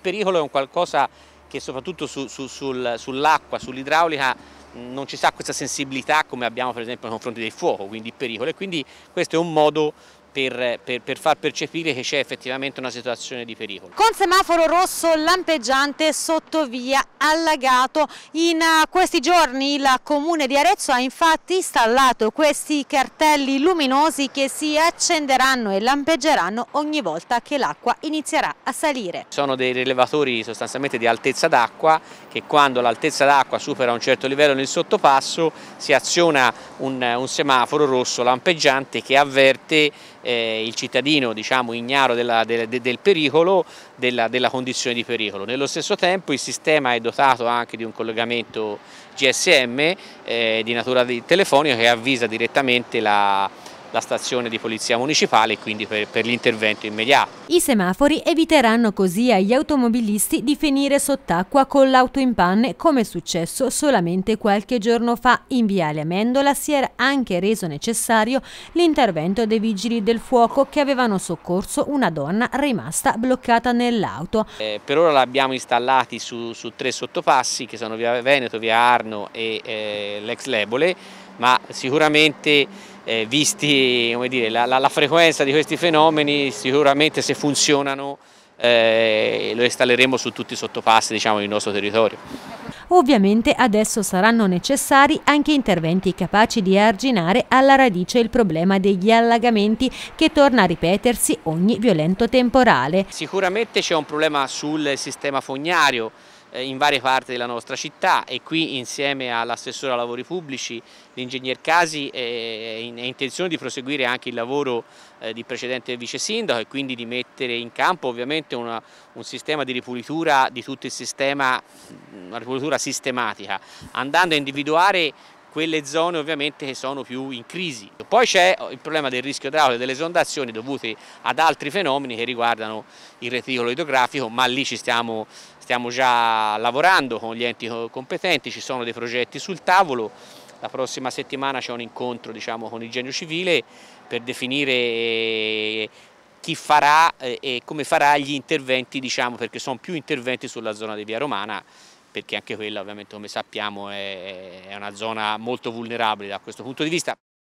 pericolo è un qualcosa che soprattutto su, su, sul, sull'acqua, sull'idraulica non ci sta questa sensibilità come abbiamo per esempio nei confronti del fuoco, quindi il pericolo e quindi questo è un modo per, per, per, far percepire che c'è effettivamente una situazione di pericolo. Con semaforo rosso lampeggiante sotto via allagato, in eh, questi giorni il comune di Arezzo ha infatti installato questi cartelli luminosi che si accenderanno e lampeggeranno ogni volta che l'acqua inizierà a salire. Sono dei rilevatori sostanzialmente di altezza d'acqua che quando l'altezza d'acqua supera un certo livello nel sottopasso si aziona un, un semaforo rosso lampeggiante che avverte eh, il cittadino diciamo, ignaro della, del, del, pericolo, della, della, condizione di pericolo. Nello stesso tempo il sistema è dotato anche di un collegamento GSM eh, di natura telefonica che avvisa direttamente la, la stazione di polizia municipale e quindi per, per l'intervento immediato. I semafori eviteranno così agli automobilisti di finire sott'acqua con l'auto in panne come è successo solamente qualche giorno fa in Viale Amendola si era anche reso necessario l'intervento dei vigili del fuoco che avevano soccorso una donna rimasta bloccata nell'auto. Eh, per ora l'abbiamo installati su, su, tre sottopassi che sono via Veneto, via Arno e eh, l'ex Lebole ma sicuramente eh, visti dire, la, la, la, frequenza di questi fenomeni, sicuramente se funzionano eh, lo installeremo su tutti i sottopassi diciamo, del nostro territorio. Ovviamente adesso saranno necessari anche interventi capaci di arginare alla radice il problema degli allagamenti che torna a ripetersi ogni violento temporale. Sicuramente c'è un problema sul sistema fognario, eh, in varie parti della nostra città e qui insieme all'assessore a lavori pubblici l'ingegner Casi eh, è intenzione di proseguire anche il lavoro eh, di precedente vice sindaco e quindi di mettere in campo ovviamente una, un sistema di ripulitura di tutto il sistema, una ripulitura sistematica, andando a individuare quelle zone ovviamente che sono più in crisi. Poi c'è il problema del rischio idraulico e delle esondazioni dovute ad altri fenomeni che riguardano il reticolo idrografico, ma lì ci stiamo, stiamo già lavorando con gli enti competenti, ci sono dei progetti sul tavolo, la prossima settimana c'è un incontro diciamo, con il genio civile per definire eh, chi farà eh, e come farà gli interventi, diciamo, perché sono più interventi sulla zona di Via Romana perché anche quella ovviamente come sappiamo è una zona molto vulnerabile da questo punto di vista.